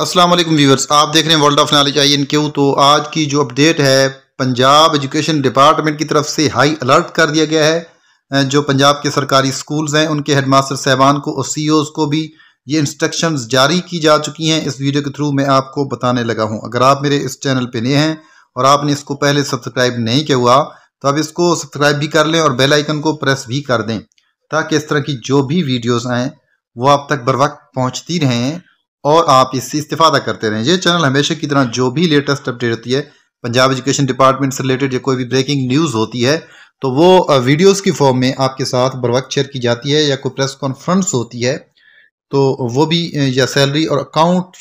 अस्सलाम वालेकुम व्यूवर्स आप देख रहे हैं world of knowledge I N Q तो आज की जो अपडेट है पंजाब एजुकेशन डिपार्टमेंट की तरफ से हाई अलर्ट कर दिया गया है जो पंजाब के सरकारी स्कूल्स हैं उनके हेड मास्टर साहबान को और सी e को भी ये इंस्ट्रक्शंस जारी की जा चुकी हैं इस वीडियो के थ्रू मैं आपको बताने लगा हूँ अगर आप मेरे इस चैनल पर नए हैं और आपने इसको पहले सब्सक्राइब नहीं किया हुआ तो आप इसको सब्सक्राइब भी कर लें और बेल आइकन को प्रेस भी कर दें ताकि इस तरह की जो भी वीडियोज़ आएँ वो आप तक बर वक्त पहुँचती रहें और आप इससे इस्तीफादा करते रहें ये चैनल हमेशा की तरह जो भी लेटेस्ट अपडेट होती है पंजाब एजुकेशन डिपार्टमेंट से रिलेटेड या कोई भी ब्रेकिंग न्यूज़ होती है तो वो वीडियोस की फॉर्म में आपके साथ बर वक्त शेयर की जाती है या कोई प्रेस कॉन्फ्रेंस होती है तो वो भी या सैलरी और अकाउंट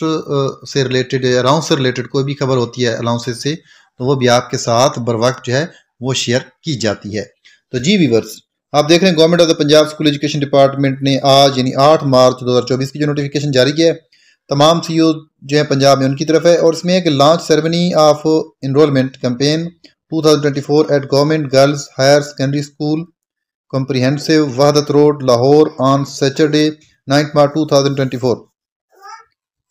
से रिलेटेड या अलाउंस से रिलेटेड कोई भी खबर होती है अलाउंसेस से तो वो भी आपके साथ बर वक्त जो है वो शेयर की जाती है तो जी वीवर्स आप देख रहे हैं government of the Punjab school education department ने आज यानी आठ मार्च 2024 की जो नोटिफिकेशन जारी किया है तमाम सी जो है पंजाब में उनकी तरफ है और इसमें एक launch ceremony of enrolment campaign 2024 at government girls higher secondary school comprehensive Wahdat road Lahore on Saturday ninth March 2024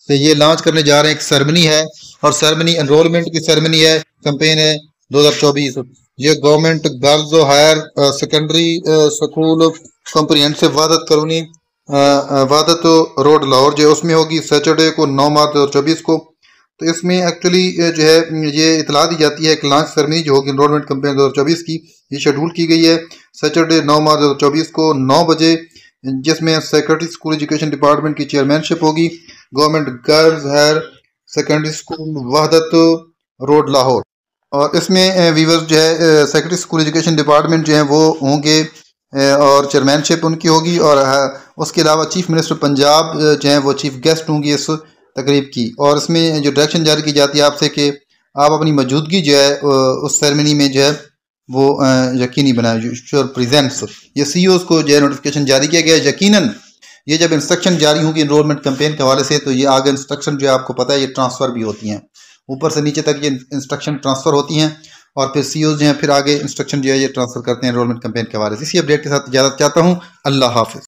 से ये लॉन्च करने जा रहे हैं एक सेरेमनी है और सेरेमनी एनरोलमेंट की सेरेमनी है कैंपेन है 2024 ये government girls higher secondary school comprehensive Wahdat colony Wahdat तो रोड लाहौर जो है उसमें होगी सैटरडे को नौ मार्च दो चौबीस को तो इसमें एक्चुअली जो है ये इतला दी जाती है एक लॉन्च सर्मी जो होगी इनरोलमेंट कंपेन दो चौबीस की ये शेड्यूल की गई है सैटरडे नौ मार्च दो चौबीस को नौ बजे जिसमें सेक्रेटरी स्कूल एजुकेशन डिपार्टमेंट की चेयरमैनशिप होगी government girls higher secondary school Wahdat road Lahore और इसमें वीवर्स जो है सेक्रेटरी स्कूल एजुकेशन डिपार्टमेंट जो है वो होंगे और चेयरमैनशिप उनकी होगी और हाँ, उसके अलावा चीफ मिनिस्टर पंजाब जो हैं वो चीफ गेस्ट होंगी इस तकरीब की और इसमें जो डायरेक्शन जारी की जाती है आपसे कि आप अपनी मौजूदगी जो है उस सेरेमनी में जो है वो यकीनी बनाए श्योर प्रजेंट्स ये सी e को जो है नोटिफिकेशन जारी किया गया यकीन ये जब इंस्ट्रक्शन जारी होंगी इनरोलमेंट कंपेन के हवाले से तो ये आगे इंस्ट्रक्शन जो है आपको पता है ये ट्रांसफ़र भी होती हैं ऊपर से नीचे तक ये इंस्ट्रक्शन ट्रांसफ़र होती हैं और फिर सी e जो हैं फिर आगे इंस्ट्रक्शन जो है ये ट्रांसफर करते हैं इनरोलमेंट कंपेन के हवाले से इसी अपडेट के साथ इजाजत चाहता हूँ अल्लाह हाफिज़